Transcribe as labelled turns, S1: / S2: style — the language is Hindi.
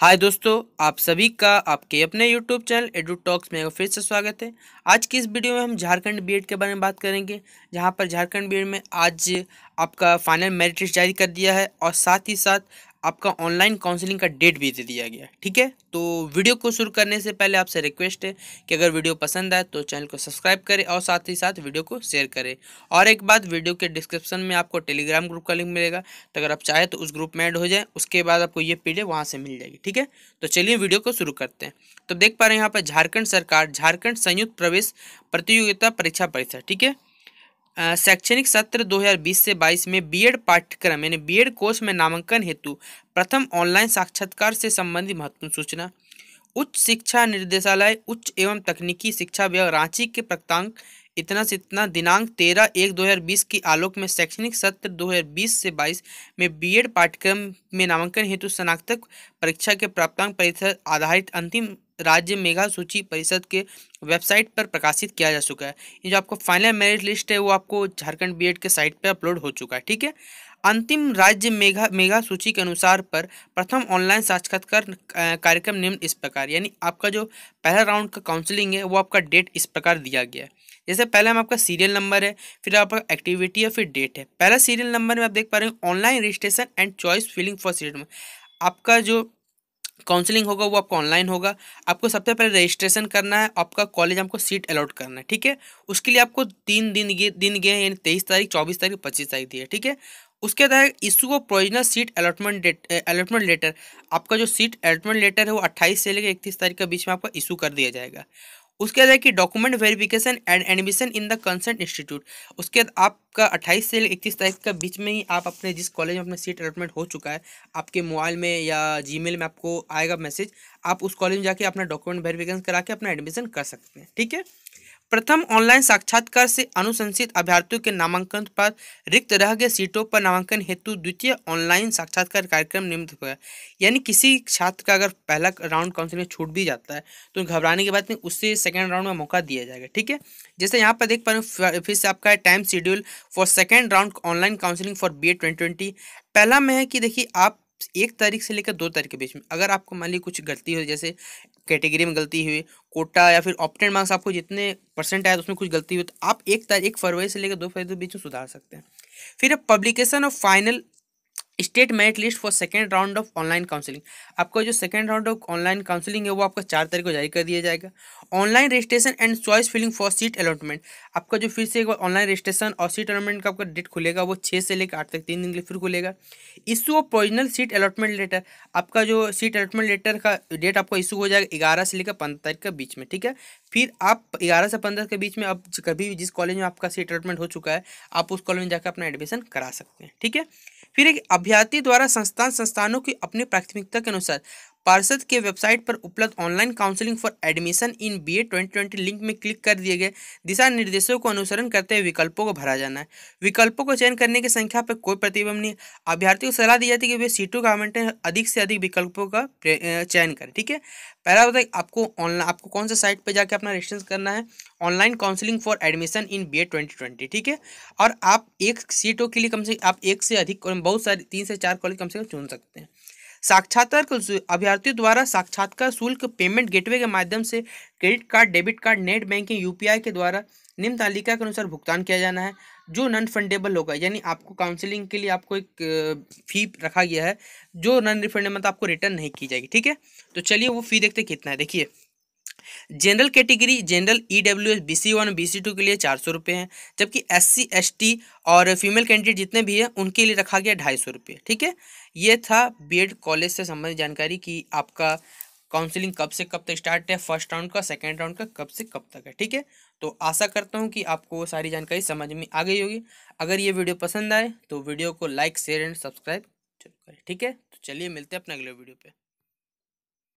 S1: हाय दोस्तों आप सभी का आपके अपने यूट्यूब चैनल एडू टॉक्स में फिर से स्वागत है आज की इस वीडियो में हम झारखंड बीएड के बारे में बात करेंगे जहां पर झारखंड बीएड में आज आपका फाइनल मेरिट लिस्ट जारी कर दिया है और साथ ही साथ आपका ऑनलाइन काउंसलिंग का डेट भी दे दिया गया ठीक है तो वीडियो को शुरू करने से पहले आपसे रिक्वेस्ट है कि अगर वीडियो पसंद आए तो चैनल को सब्सक्राइब करें और साथ ही साथ वीडियो को शेयर करें और एक बात वीडियो के डिस्क्रिप्शन में आपको टेलीग्राम ग्रुप का लिंक मिलेगा तो अगर आप चाहें तो उस ग्रुप में ऐड हो जाए उसके बाद आपको ये पी वहाँ से मिल जाएगी ठीक है तो चलिए वीडियो को शुरू करते हैं तो देख पा रहे हैं यहाँ पर झारखंड सरकार झारखंड संयुक्त प्रवेश प्रतियोगिता परीक्षा परिषद ठीक है शैक्षणिक सत्र 2020 से 22 में बीएड पाठ्यक्रम यानी बीएड कोर्स में नामांकन हेतु प्रथम ऑनलाइन साक्षात्कार से संबंधित महत्वपूर्ण सूचना उच्च शिक्षा निर्देशालय उच्च एवं तकनीकी शिक्षा विभाग रांची के प्रतांक इतना से इतना दिनांक तेरह एक दो हज़ार बीस के आलोक में शैक्षणिक सत्र दो हज़ार बीस से बाईस में बीएड पाठ्यक्रम में नामांकन हेतु स्नातक परीक्षा के प्राप्तांक परिसर आधारित अंतिम राज्य मेघा सूची परिषद के वेबसाइट पर प्रकाशित किया जा चुका है ये जो आपको फाइनल मेरिट लिस्ट है वो आपको झारखंड बीएड के साइट पर अपलोड हो चुका है ठीक है अंतिम राज्य मेघा मेघा सूची के अनुसार पर प्रथम ऑनलाइन साक्षात्कार कार्यक्रम निम्न इस प्रकार यानी आपका जो पहला राउंड का काउंसलिंग है वो आपका डेट इस प्रकार दिया गया है जैसे पहले हम आपका सीरियल नंबर है फिर आपका एक्टिविटी है फिर डेट है पहला सीरियल नंबर में आप देख पा रहे हैं online registration and choice filling for seat आपका जो काउंसलिंग होगा वो आपका ऑनलाइन होगा आपको सबसे पहले रजिस्ट्रेशन करना है आपका कॉलेज आपको सीट अलॉट करना है ठीक है उसके लिए आपको तीन दिन ये दिन गए यानी तेईस तारीख चौबीस तारीख पच्चीस तारीख दिए ठीक है उसके तहत issue of provisional seat allotment date allotment letter आपका जो सीट अलॉटमेंट लेटर है वो अट्ठाईस से लेकर इकतीस तारीख के बीच में आपका इशू कर दिया जाएगा उसके बाद कि document verification and admission in the concern institute उसके बाद आपका 28 से इक्कीस तारीख का बीच में ही आप अपने जिस कॉलेज में अपना सीट अलॉटमेंट हो चुका है आपके मोबाइल में या जीमेल में आपको आएगा मैसेज आप उस कॉलेज में जाके अपना डॉक्यूमेंट वेरिफिकेशन करा के अपना एडमिशन कर सकते हैं ठीक है प्रथम ऑनलाइन साक्षात्कार से अनुशंसित अभ्यर्थियों के नामांकन पर रिक्त रह गए सीटों पर नामांकन हेतु द्वितीय ऑनलाइन साक्षात्कार कार्यक्रम नियमित होगा यानी किसी छात्र का अगर पहला राउंड काउंसिल में छूट भी जाता है तो घबराने के बाद उससे सेकेंड राउंड में मौका दिया जाएगा ठीक है जैसे यहाँ पर देख पा रहे हैं फिर से आपका time schedule for second round online counselling for B twenty पहला में है कि देखिए आप एक तारीख से लेकर दो तारीख के बीच में अगर आपको मान ली कुछ गलती हुई जैसे कैटेगरी में गलती हुई कोटा या फिर ऑप्टेंट मार्क्स आपको जितने परसेंट आया तो उसमें कुछ गलती हुई तो आप एक तारीख एक फरवरी से लेकर दो फरवरी के बीच में सुधार सकते हैं फिर अब publication of final state merit list for second round of online counselling आपका जो second round of online counselling है वो आपका चार तारीख को जारी कर दिया जाएगा online registration and choice filling for seat allotment आपका जो फिर से एक बार ऑनलाइन रजिस्ट्रेशन और सीट अलॉटमेंट का आपका डेट खुलेगा वो छः से लेकर आठ तक तीन दिन के लिए फिर खुलेगा issue of provisional seat allotment letter आपका जो सीट अलॉटमेंट लेटर का डेट आपको इशू हो जाएगा ग्यारह से लेकर पंद्रह तारीख के बीच में ठीक है फिर आप ग्यारह से पंद्रह के बीच में अब कभी भी जिस कॉलेज में आपका सीट अलॉटमेंट हो चुका है आप उस कॉलेज में जाकर अपना एडमिशन करा सकते हैं ठीक है फिर एक अभ्यर्थी द्वारा संस्थान संस्थानों की अपनी प्राथमिकता के अनुसार पार्षद के वेबसाइट पर उपलब्ध online counselling for admission in BA 2020 link में क्लिक कर दिए गए दिशा निर्देशों को अनुसरण करते हुए विकल्पों को भरा जाना है विकल्पों को चयन करने की संख्या पर कोई प्रतिबंध नहीं अभ्यर्थियों को सलाह दी जाती है कि वे सीटों का आवंटन अधिक से अधिक विकल्पों का चयन करें ठीक है पहला बताइए आपको ऑनलाइन आपको कौन सा साइट पर जाकर अपना रजिस्ट्रेंस करना है online counselling for admission in B twenty ठीक है और आप एक सीटों के लिए कम से आप एक से अधिक बहुत सारे तीन से चार कॉलेज कम से कम चुन सकते हैं साक्षात्कार अभ्यर्थियों द्वारा साक्षात्कार शुल्क पेमेंट गेटवे के माध्यम से credit card debit card net banking UPI के द्वारा निम्न तालिका के अनुसार भुगतान किया जाना है जो नॉन फंडेबल होगा यानी आपको काउंसलिंग के लिए आपको एक फ़ी रखा गया है जो नॉन रिफंडेबल तो आपको रिटर्न नहीं की जाएगी ठीक है तो चलिए वो फ़ी देखते कितना है देखिए general category general E W S B C one B C two के लिए चार सौ रुपये हैं जबकि एस सी एस टी और फीमेल कैंडिडेट जितने भी हैं उनके लिए रखा गया ढाई सौ रुपये ठीक है ये था बी एड कॉलेज से संबंधित जानकारी कि आपका काउंसिलिंग कब से कब तक स्टार्ट है फर्स्ट राउंड का सेकेंड राउंड का कब से कब तक है ठीक है तो आशा करता हूँ कि आपको सारी जानकारी समझ में आ गई होगी अगर ये वीडियो पसंद आए तो वीडियो को लाइक शेयर एंड सब्सक्राइब जरूर करें ठीक है तो चलिए मिलते हैं अपने अगले वीडियो पर